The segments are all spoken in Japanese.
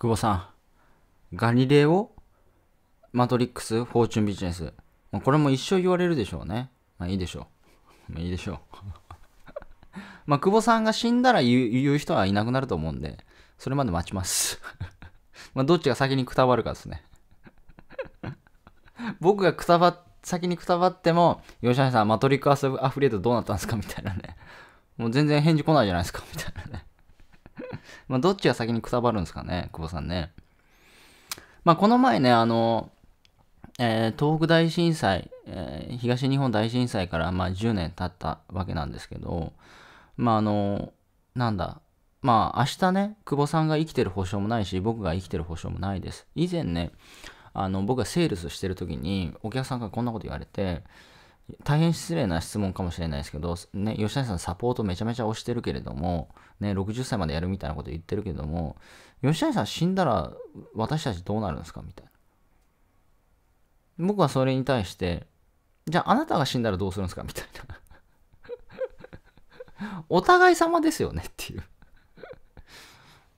久保さん、ガリレオ、マトリックス、フォーチュンビジネス。これも一生言われるでしょうね。まあいいでしょう。まあいいでしょう。まあ久保さんが死んだら言う言う人はいなくなると思うんで、それまで待ちます。まあどっちが先にくたばるかですね。僕がくたばっ先にくたばっても、吉谷さん、マトリックアフリエイトどうなったんですかみたいなね。もう全然返事来ないじゃないですかみたいなね。まあ、どっちが先にくさばるんですかね、久保さんね。まあ、この前ね、あの、えー、東北大震災、えー、東日本大震災から、まあ、10年経ったわけなんですけど、まあ、あの、なんだ、まあ、明日ね、久保さんが生きてる保証もないし、僕が生きてる保証もないです。以前ね、あの、僕がセールスしてる時に、お客さんからこんなこと言われて、大変失礼な質問かもしれないですけど、ね、吉谷さんサポートめちゃめちゃ押してるけれども、ね、60歳までやるみたいなこと言ってるけども、吉谷さん死んだら私たちどうなるんですかみたいな。僕はそれに対して、じゃああなたが死んだらどうするんですかみたいな。お互い様ですよねっていう。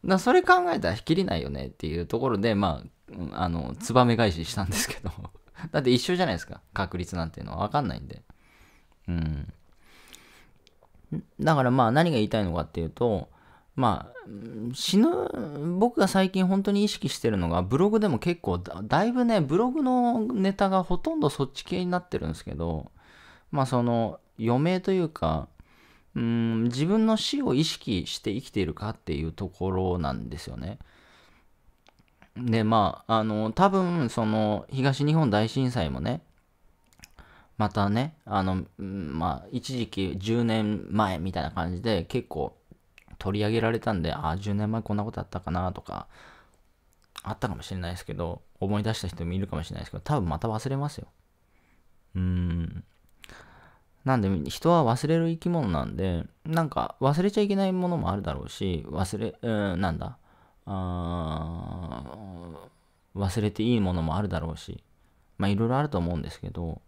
だそれ考えたらひきりないよねっていうところで、まあ、あの、ツバメ返ししたんですけどだって一緒じゃないですか。確率なんていうのは分かんないんで。うん。だからまあ何が言いたいのかっていうと、まあ、死ぬ、僕が最近本当に意識してるのが、ブログでも結構だ、だいぶね、ブログのネタがほとんどそっち系になってるんですけど、まあその、余命というか、うん、自分の死を意識して生きているかっていうところなんですよね。でまああの多分その東日本大震災もねまたねあのまあ一時期10年前みたいな感じで結構取り上げられたんでああ10年前こんなことあったかなとかあったかもしれないですけど思い出した人もいるかもしれないですけど多分また忘れますようんなんで人は忘れる生き物なんでなんか忘れちゃいけないものもあるだろうし忘れうんなんだあ忘れていいものもあるだろうし、まあいろいろあると思うんですけど、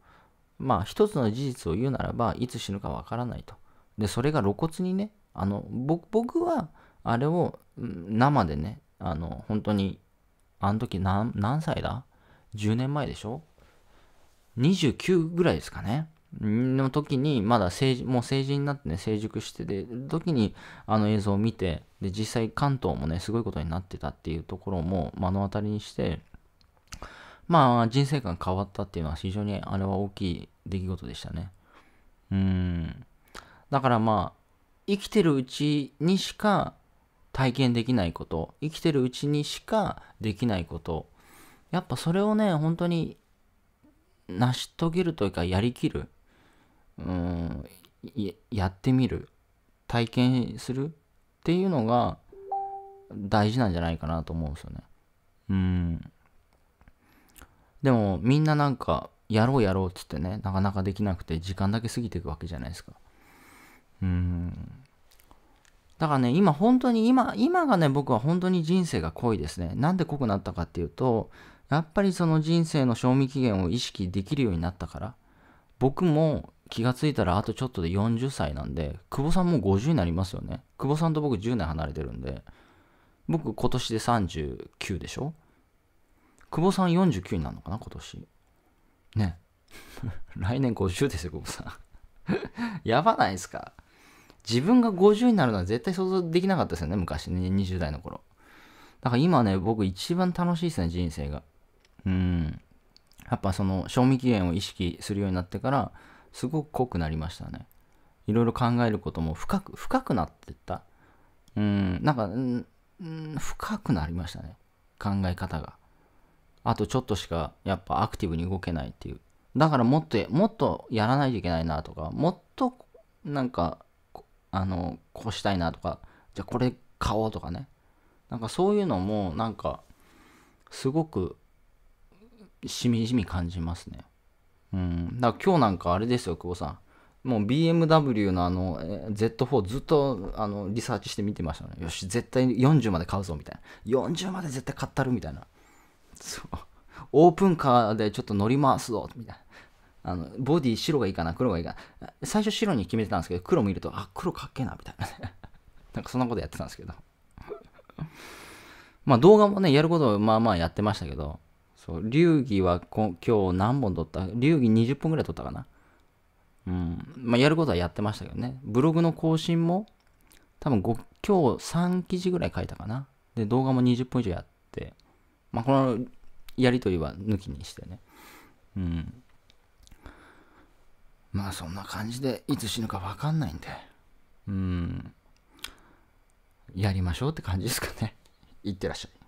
まあ一つの事実を言うならば、いつ死ぬかわからないと。で、それが露骨にね、あの、僕は、あれを生でね、あの、本当に、あの時何何歳だ ?10 年前でしょ ?29 ぐらいですかね。の時に、まだ成もう成人になってね、成熟してて、時にあの映像を見て、で、実際関東もね、すごいことになってたっていうところも目の当たりにして、まあ、人生観変わったっていうのは非常にあれは大きい出来事でしたね。うん。だからまあ、生きてるうちにしか体験できないこと、生きてるうちにしかできないこと、やっぱそれをね、本当に成し遂げるというか、やりきる。うんやってみる体験するっていうのが大事なんじゃないかなと思うんですよねうんでもみんななんかやろうやろうっつってねなかなかできなくて時間だけ過ぎていくわけじゃないですかうんだからね今本当に今今がね僕は本当に人生が濃いですねなんで濃くなったかっていうとやっぱりその人生の賞味期限を意識できるようになったから僕も気がついたらあとちょっとで40歳なんで、久保さんも50になりますよね。久保さんと僕10年離れてるんで、僕今年で39でしょ久保さん49になるのかな今年。ね。来年50ですよ、久保さん。やばないですか自分が50になるのは絶対想像できなかったですよね、昔ね、20代の頃。だから今ね、僕一番楽しいですね、人生が。うん。やっぱその賞味期限を意識するようになってから、すごく濃くなりましたねいろいろ考えることも深く深くなってったうんなんか、うん、深くなりましたね考え方があとちょっとしかやっぱアクティブに動けないっていうだからもっともっとやらないといけないなとかもっとなんかあのこうしたいなとかじゃあこれ買おうとかねなんかそういうのもなんかすごくしみじみ感じますね。うん。だから今日なんかあれですよ、久保さん。もう BMW のあの Z4 ずっとあのリサーチして見てましたね。よし、絶対40まで買うぞみたいな。40まで絶対買ったるみたいな。そう。オープンカーでちょっと乗り回すぞみたいな。あのボディ白がいいかな、黒がいいかな。最初白に決めてたんですけど、黒見ると、あ、黒かっけえなみたいな。なんかそんなことやってたんですけど。まあ動画もね、やることまあまあやってましたけど、そう、流儀は今日何本撮った流儀20本ぐらい撮ったかな。うん。まあ、やることはやってましたけどね。ブログの更新も、多分5、今日3記事ぐらい書いたかな。で、動画も20本以上やって、まあ、このやりとりは抜きにしてね。うん。まあ、そんな感じで、いつ死ぬかわかんないんで、うん。やりましょうって感じですかね。いってらっしゃい。